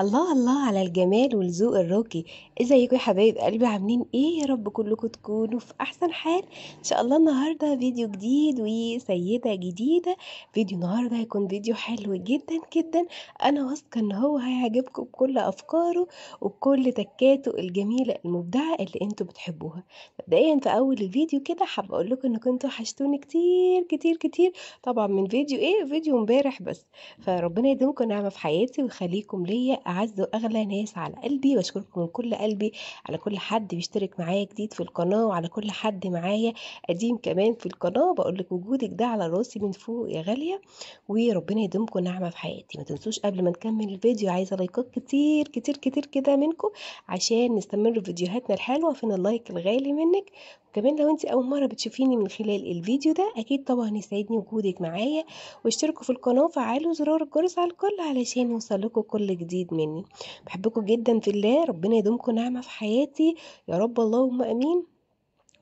الله الله على الجمال والذوق الراقي ازيكم يا حبايب قلبي عاملين ايه يا رب كلكم تكونوا في احسن حال ان شاء الله النهارده فيديو جديد وسيده جديده فيديو النهارده هيكون فيديو حلو جدا جدا انا واثقه ان هو هيعجبكم بكل افكاره وبكل تكاته الجميله المبدعه اللي انتوا بتحبوها مبدئيا في اول الفيديو كده حابه اقول لكم انكم انتوا وحشتوني كتير كتير كتير طبعا من فيديو ايه فيديو امبارح بس فربنا يديمكم نعمه في حياتي ويخليكم ليا اعز واغلى ناس على قلبي بشكركم من كل قلبي على كل حد بيشترك معايا جديد في القناه وعلى كل حد معايا قديم كمان في القناه بقول لك وجودك ده على راسي من فوق يا غاليه وربنا يديمكم نعمه في حياتي ما تنسوش قبل ما نكمل الفيديو عايزه لايكات كتير كتير كتير كده منكم عشان نستمر في فيديوهاتنا الحلوه فين اللايك الغالي منك كمان لو انت اول مره بتشوفيني من خلال الفيديو ده اكيد طبعا يسعدني وجودك معايا واشتركوا في القناه وفعلوا زرار الجرس على الكل علشان يوصلكوا كل جديد مني بحبكم جدا في الله ربنا يدومكم نعمه في حياتي يا رب اللهم امين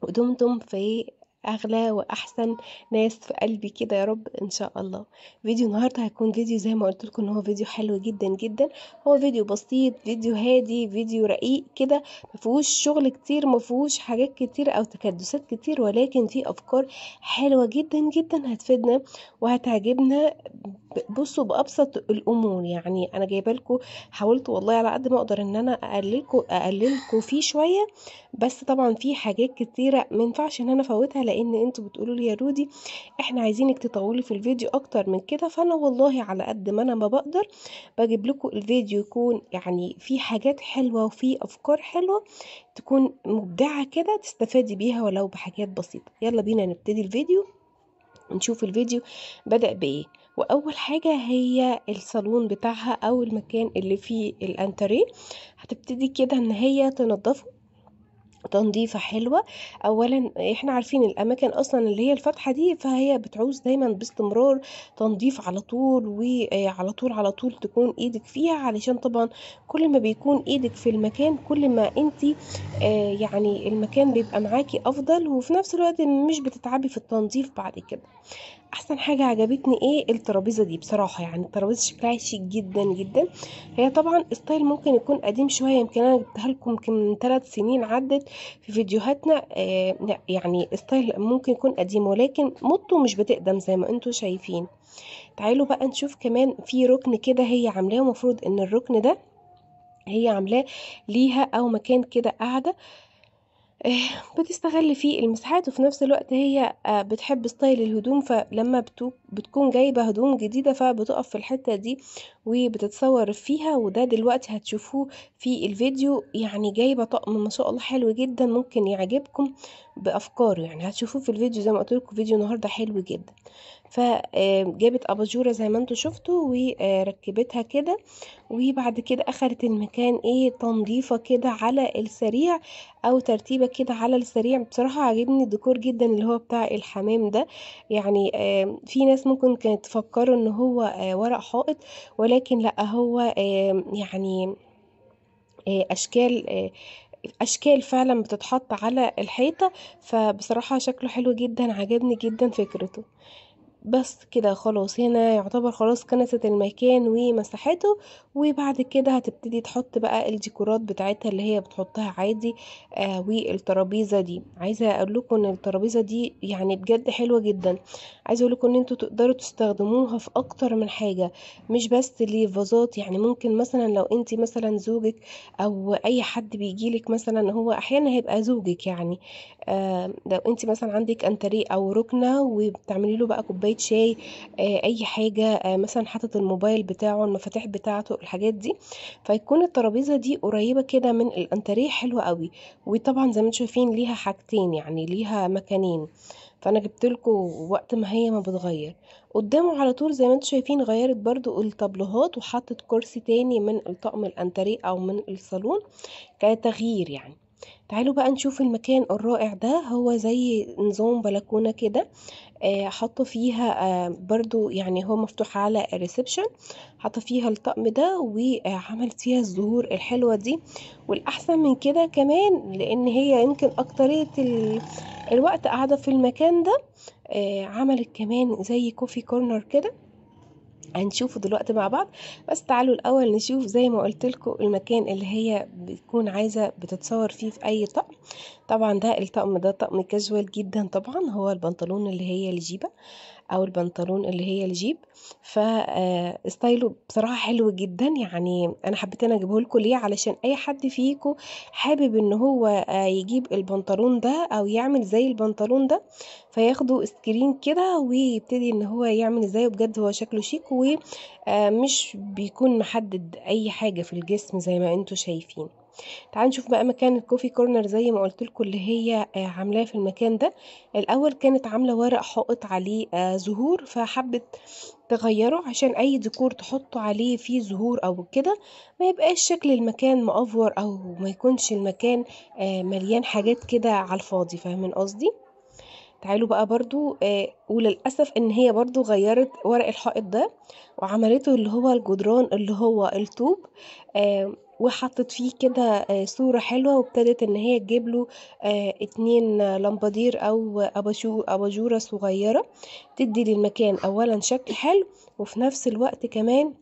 ودمتم في أغلى وأحسن ناس في قلبي كده يا رب إن شاء الله فيديو النهاردة هيكون فيديو زي ما قلت لكم إن هو فيديو حلو جدا جدا هو فيديو بسيط فيديو هادي فيديو رقيق كده مفهوش شغل كتير مفهوش حاجات كتير أو تكدسات كتير ولكن فيه أفكار حلوة جدا جدا هتفيدنا وهتعجبنا بصوا بأبسط الأمور يعني أنا جايبة لكم حاولت والله على قد ما أقدر إن أنا أقللكم أقللكم فيه شوية بس طبعا في حاجات كتيرة مينفعش إن أنا أفوتها لان انتوا بتقولوا لي يا رودي احنا عايزينك تطولي في الفيديو اكتر من كده فانا والله على قد ما انا ما بقدر بجيب لكم الفيديو يكون يعني فيه حاجات حلوه وفيه افكار حلوه تكون مبدعه كده تستفادي بيها ولو بحاجات بسيطه يلا بينا نبتدي الفيديو نشوف الفيديو بدأ بإيه وأول حاجة هي الصالون بتاعها أو المكان اللي فيه الأنتريه هتبتدي كده إن هي تنضفه تنظيفة حلوة أولا احنا عارفين الأماكن أصلا اللي هي الفاتحة دي فهي بتعوز دايما باستمرار تنظيف على طول وعلى طول على طول تكون ايدك فيها علشان طبعا كل ما بيكون ايدك في المكان كل ما انت آه، يعني المكان بيبقى معاكي أفضل وفي نفس الوقت مش بتتعبي في التنظيف بعد كده احسن حاجه عجبتني ايه الترابيزه دي بصراحه يعني الترابيزه شكلها شيك جدا جدا هي طبعا ستايل ممكن يكون قديم شويه يمكن انا جبتها لكم من 3 سنين عدت في فيديوهاتنا آه، يعني ستايل ممكن يكون قديم ولكن موضته مش بتقدم زي ما انتوا شايفين تعالوا بقى نشوف كمان في ركن كده هي عاملاه ومفروض ان الركن ده هي عاملاه ليها او مكان كده قاعده إيه، بتستغل فيه المساحات وفي نفس الوقت هي آه، بتحب ستايل الهدوم فلما بتكون جايبة هدوم جديدة فبتقف في الحتة دي وبتتصور فيها وده دلوقتي هتشوفوه في الفيديو يعني جايبة طقم ما شاء الله حلو جدا ممكن يعجبكم بافكاره يعني هتشوفوه في الفيديو زي ما قلت لكم فيديو النهارده حلو جدا فجابت اباجوره زي ما انتم شفتوا وركبتها كده وبعد كده اخدت المكان ايه تنظيفه كده على السريع او ترتيبه كده على السريع بصراحه عاجبني الديكور جدا اللي هو بتاع الحمام ده يعني في ناس ممكن كانت تفكره ان هو آه، ورق حائط ولكن لا هو يعني آه، اشكال آه، أشكال فعلًا بتتحط على الحيطة، فبصراحة شكله حلو جدًا، عجبني جدًا فكرته. بس كده خلاص هنا يعتبر خلاص كنست المكان ومساحته وبعد كده هتبتدي تحط بقى الديكورات بتاعتها اللي هي بتحطها عادي آه والترابيزه دي عايزه اقول لكم ان الترابيزه دي يعني بجد حلوه جدا عايزه اقول لكم ان انتوا تقدروا تستخدموها في اكتر من حاجه مش بس لفازات يعني ممكن مثلا لو انت مثلا زوجك او اي حد بيجيلك مثلا هو احيانا هيبقى زوجك يعني آه لو انت مثلا عندك انتري او ركنه وبتعملي له بقى كوبايه كوبايه شاي آه، اي حاجه آه، مثلا حاطط الموبايل بتاعه المفاتيح بتاعته الحاجات دي فيكون الترابيزه دي قريبه كده من الانتريه حلوه قوي وطبعا زي ما انتم شايفين ليها حاجتين يعني ليها مكانين فانا جبت لكم وقت ما هي ما بتغير قدامه على طول زي ما انتم شايفين غيرت برضو الطابلوهات وحطت كرسي تاني من الطقم الانتريه او من الصالون كتغيير يعني تعالوا بقى نشوف المكان الرائع ده هو زي نظام بلكونه كده آه حطوا فيها آه، برضو يعني هو مفتوح على الريسبشن حط فيها الطقم ده وعملت فيها الزهور الحلوة دي والأحسن من كده كمان لأن هي يمكن أكترية الوقت قاعدة في المكان ده آه، عملت كمان زي كوفي كورنر كده هنشوفه دلوقتي مع بعض بس تعالوا الاول نشوف زي ما قلت لكم المكان اللي هي بتكون عايزه بتتصور فيه في اي طقم طبعا ده الطقم ده طقم كاجوال جدا طبعا هو البنطلون اللي هي الجيبه او البنطلون اللي هي الجيب فستايله آه، بصراحه حلو جدا يعني انا حبيت انا اجيبه لكم ليه علشان اي حد فيكم حابب ان هو آه، يجيب البنطلون ده او يعمل زي البنطلون ده فياخده سكرين كده ويبتدي ان هو يعمل زيه بجد هو شكله شيك ومش آه، بيكون محدد اي حاجه في الجسم زي ما انتم شايفين تعالوا نشوف بقى مكان الكوفي كورنر زي ما قلت لكم اللي هي آه، عاملاه في المكان ده الاول كانت عامله ورق حائط عليه آه، زهور فحبت تغيره عشان اي ديكور تحطوا عليه فيه زهور او كده ما يبقاش شكل المكان مأفور او ما يكونش المكان آه، مليان حاجات كده على الفاضي فاهمين قصدي تعالوا بقى برضو آه وللأسف إن هي برضو غيرت ورق الحائط ده وعملته اللي هو الجدران اللي هو الطوب آه وحطت فيه كده آه، صورة حلوة وابتدت إن هي تجيب له آه، اتنين لمبادير أو أباجورة صغيرة تدي للمكان أولا شكل حلو وفي نفس الوقت كمان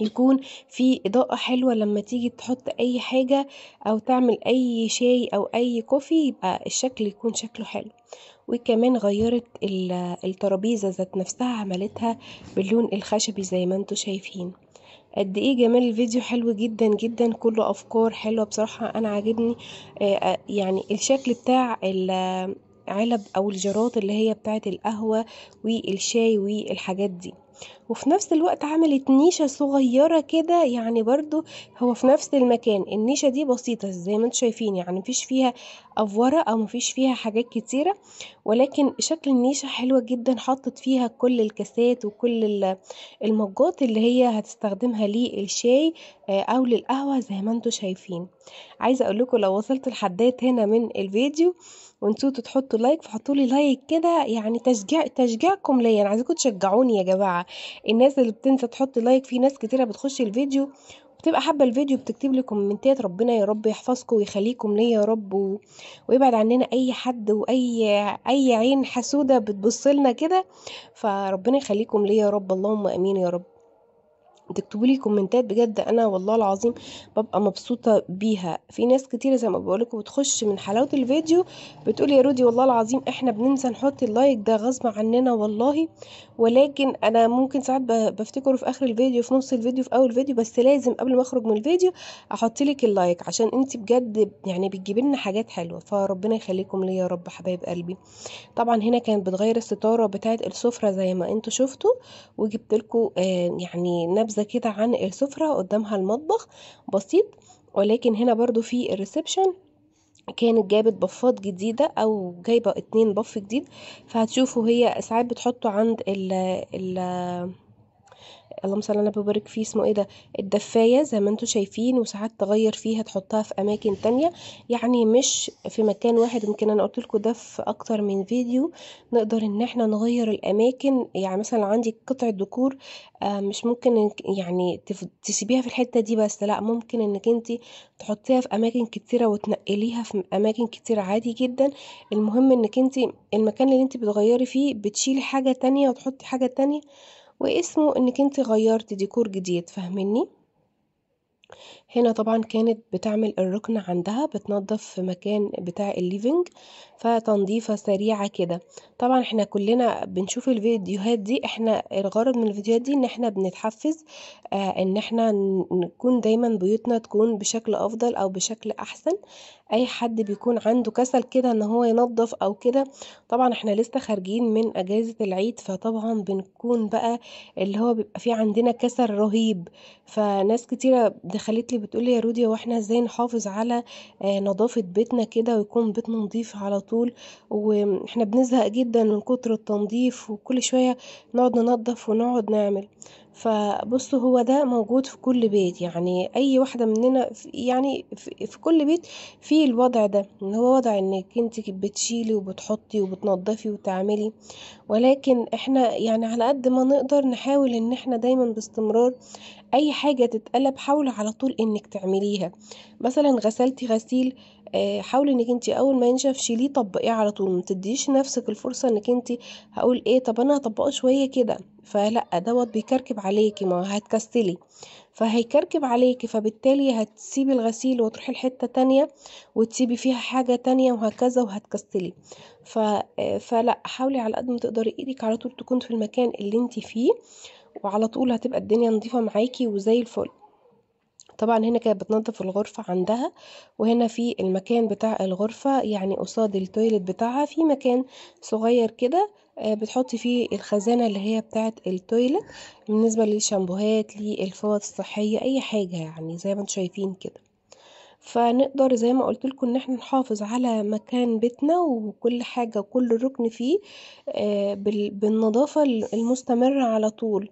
يكون في إضاءة حلوة لما تيجي تحط أي حاجة أو تعمل أي شاي أو أي كوفي يبقى الشكل يكون شكله حلو وكمان غيرت الترابيزة ذات نفسها عملتها باللون الخشبي زي ما انتوا شايفين قد ايه جمال الفيديو حلو جدا جدا كله افكار حلوه بصراحه انا عاجبني آه، آه، يعني الشكل بتاع آه، علب او الجرات اللي هي بتاعه القهوه والشاي والحاجات دي وفي نفس الوقت عملت نيشة صغيرة كده يعني برضو هو في نفس المكان النيشة دي بسيطة زي ما انتم شايفين يعني مفيش فيها افورة او مفيش فيها حاجات كتيرة ولكن شكل النيشة حلوة جدا حطت فيها كل الكاسات وكل المجات اللي هي هتستخدمها للشاي آه، او للقهوة زي ما انتم شايفين عايزة اقول لكم لو وصلت لحدات هنا من الفيديو وانتوا تحطوا لايك فحطوا لي لايك كده يعني تشجيع تشجيعكم ليا انا عايزكم تشجعوني يا جماعه الناس اللي بتنسى تحط لايك في ناس كتيره بتخش الفيديو بتبقى حابه الفيديو بتكتب لي كومنتات ربنا يا رب يحفظكم ويخليكم ليا يا رب و... ويبعد عننا اي حد واي اي عين حسوده بتبص لنا كده فربنا يخليكم ليا يا رب اللهم امين يا رب تكتبوا لي كومنتات بجد انا والله العظيم ببقى مبسوطه بيها في ناس كتير زي ما بقولكم بتخش من حلاوه الفيديو بتقول يا رودي والله العظيم احنا بننسى نحط اللايك ده غصب عننا والله ولكن أنا ممكن ساعات بفتكره في آخر الفيديو، في نُص الفيديو، في أول فيديو، بس لازم قبل ما أخرج من الفيديو أحط لِك اللايك عشان أنتِ بجد يعني بتجيب لنا حاجات حلوة، فربنا يخليكم ليا يا رب حبايب قلبي. طبعًا هنا كانت بتغيّر الستارة بتاعة السفرة زي ما أنتم شُفتوا، وجبت لكم آه، يعني نبذة كده عن السفرة، قدامها المطبخ بسيط، ولكن هنا برضو في الريسبشن كانت جابت بفات جديدة او جايبة اتنين بف جديد فهتشوفوا هي ساعات بتحطه عند ال ال اللهم صل على النبي وبارك فيه اسمه ايه ده الدفايه زي ما انتم شايفين وساعات تغير فيها تحطها في اماكن تانية يعني مش في مكان واحد يمكن انا قلت لكم ده في اكتر من فيديو نقدر ان احنا نغير الاماكن يعني مثلا عندي قطعه ديكور آه، مش ممكن يعني تسيبيها في الحته دي بس لا ممكن انك انت تحطيها في اماكن كتيره وتنقليها في اماكن كتير عادي جدا المهم انك انت المكان اللي انت بتغيري فيه بتشيلي حاجه تانية وتحطي حاجه تانية واسمه انك انت غيرت ديكور جديد فاهمني هنا طبعا كانت بتعمل الركنة عندها بتنضف في مكان بتاع الليفينج فتنظيفة سريعة كده طبعا احنا كلنا بنشوف الفيديوهات دي احنا الغرض من الفيديوهات دي ان احنا بنتحفز آه، ان احنا نكون دايما بيوتنا تكون بشكل افضل او بشكل احسن اي حد بيكون عنده كسل كده ان هو ينظف او كده طبعا احنا لسه خارجين من اجازة العيد فطبعا بنكون بقى اللي هو بيبقى في عندنا كسل رهيب فناس كتيرة دخلت لي بتقول لي يا روديا واحنا ازاي نحافظ على آه، نظافة بيتنا كده ويكون بيتنا نظيف على طول طول واحنا بنزهق جدا من كتر التنظيف وكل شوية نقعد ننضف ونقعد نعمل فبصوا هو ده موجود في كل بيت يعني اي واحدة مننا يعني في كل بيت في الوضع ده اللي هو وضع انك انت بتشيلي وبتحطي وبتنضفي وتعملي ولكن احنا يعني على قد ما نقدر نحاول ان احنا دايما باستمرار اي حاجة تتقلب حاول على طول انك تعمليها مثلا غسلتي غسيل آه، حاولي انك انت اول ما ينشف شيليه طبقيه على طول ما تديش نفسك الفرصه انك انت هقول ايه طب انا هطبقه شويه كده فلا دوت بيكركب عليكي ما هتكسلي فهيكركب عليكي فبالتالي هتسيبي الغسيل وتروحي لحته تانية وتسيبي فيها حاجه تانية وهكذا وهتكسلي ف... آه، فلا حاولي على قد ما تقدري ايدك على طول تكون في المكان اللي انت فيه وعلى طول هتبقى الدنيا نظيفه معاكي وزي الفل طبعًا هنا كانت بتنظف الغرفة عندها، وهنا في المكان بتاع الغرفة يعني قصاد التويلت بتاعها في مكان صغير كده آه، بتحط فيه الخزانة اللي هي بتاعة التويلت بالنسبة للشامبوهات للفوط الصحية أي حاجة يعني زي ما انتم شايفين كده. فنقدر زي ما قلت لكم ان احنا نحافظ على مكان بيتنا وكل حاجة كل ركن فيه آه، بالنظافة المستمرة على طول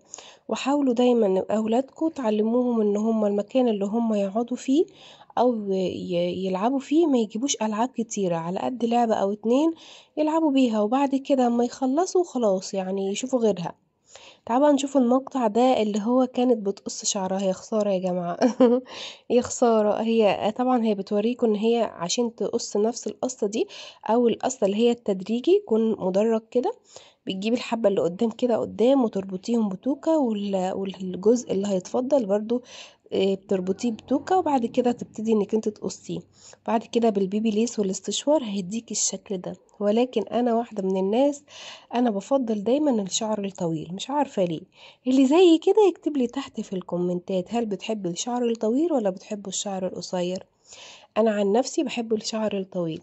وحاولوا دايما اولادكم تعلموهم ان هما المكان اللي هما يقعدوا فيه او يلعبوا فيه ما يجيبوش العاب كتيرة على قد لعبة او اتنين يلعبوا بيها وبعد كده اما يخلصوا خلاص يعني يشوفوا غيرها تعالوا بقى نشوف المقطع ده اللي هو كانت بتقص شعرها يا خسارة يا جماعة يا خسارة هي طبعا هي بتوريكم ان هي عشان تقص نفس القصة دي او القصة اللي هي التدريجي يكون مدرج كده بتجيبي الحبة اللي قدام كده قدام وتربطيهم بتوكة والجزء اللي هيتفضل برضو آه، بتربطيه بتوكة وبعد كده تبتدي انك انت تقصيه بعد كده بالبيبي ليس والاستشوار هيديك الشكل ده ولكن انا واحدة من الناس انا بفضل دايما الشعر الطويل مش عارفة ليه اللي زي كده يكتب لي تحت في الكومنتات هل بتحب الشعر الطويل ولا بتحب الشعر القصير انا عن نفسي بحب الشعر الطويل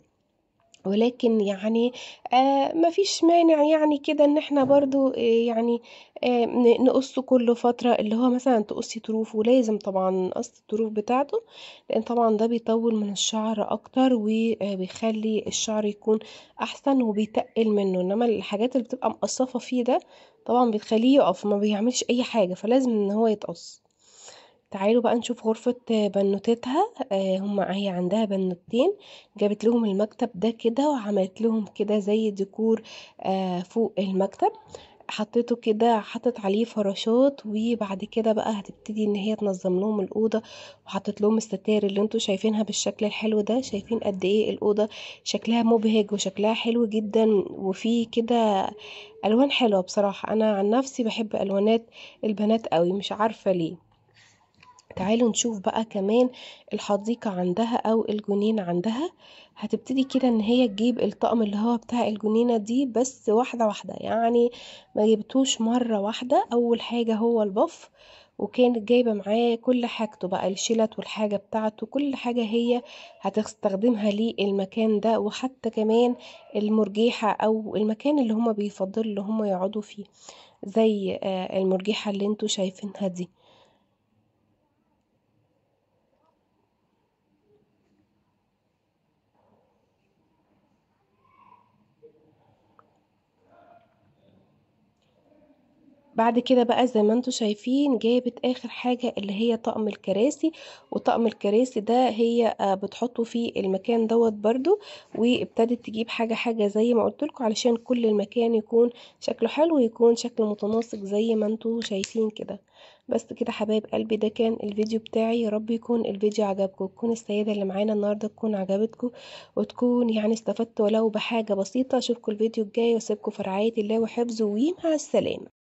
ولكن يعني آه مفيش مانع يعني كده ان احنا برضو آه يعني آه نقصه كل فترة اللي هو مثلا تقصي طروفه لازم طبعا نقص الطروف بتاعته لان طبعا ده بيطول من الشعر اكتر وبيخلي آه، الشعر يكون احسن وبيتقل منه انما الحاجات اللي بتبقى مقصفة فيه ده طبعا بتخليه يقف ما بيعملش اي حاجة فلازم ان هو يتقص تعالوا بقى نشوف غرفة بنوتتها آه، هم هي عندها بنوتين جابت لهم المكتب ده كده وعملت لهم كده زي ديكور آه، فوق المكتب حطيته كده حطت عليه فراشات وبعد كده بقى هتبتدي ان هي تنظم لهم الاوضه وحطت لهم الستاير اللي انتوا شايفينها بالشكل الحلو ده شايفين قد ايه الاوضه شكلها مبهج وشكلها حلو جدا وفي كده الوان حلوه بصراحه انا عن نفسي بحب الوانات البنات قوي مش عارفه ليه تعالوا نشوف بقى كمان الحديقة عندها أو الجنينة عندها هتبتدي كده ان هي تجيب الطقم اللي هو بتاع الجنينة دي بس واحدة واحدة يعني ما جبتوش مرة واحدة اول حاجة هو البف وكانت جايبة معاه كل حاجته بقى الشلت والحاجة بتاعته كل حاجة هي هتستخدمها للمكان ده وحتى كمان المرجيحة أو المكان اللي هما بيفضلوا اللي هما يقعدوا فيه زي آه، المرجيحة اللي انتوا شايفينها دي بعد كده بقى زي ما انتوا شايفين جابت اخر حاجة اللي هي طقم الكراسي وطقم الكراسي ده هي آه، بتحطه في المكان دوت برضو وابتدت تجيب حاجة حاجة زي ما لكم علشان كل المكان يكون شكله حلو ويكون شكله متناسق زي ما انتوا شايفين كده بس كده حبايب قلبي ده كان الفيديو بتاعي رب يكون الفيديو عجبكم تكون السيده اللي معانا النهارده تكون عجبتكم وتكون يعني استفدتوا ولو بحاجه بسيطه اشوفكم الفيديو الجاي واسيبكم في رعايه الله وحفظه ومع السلامه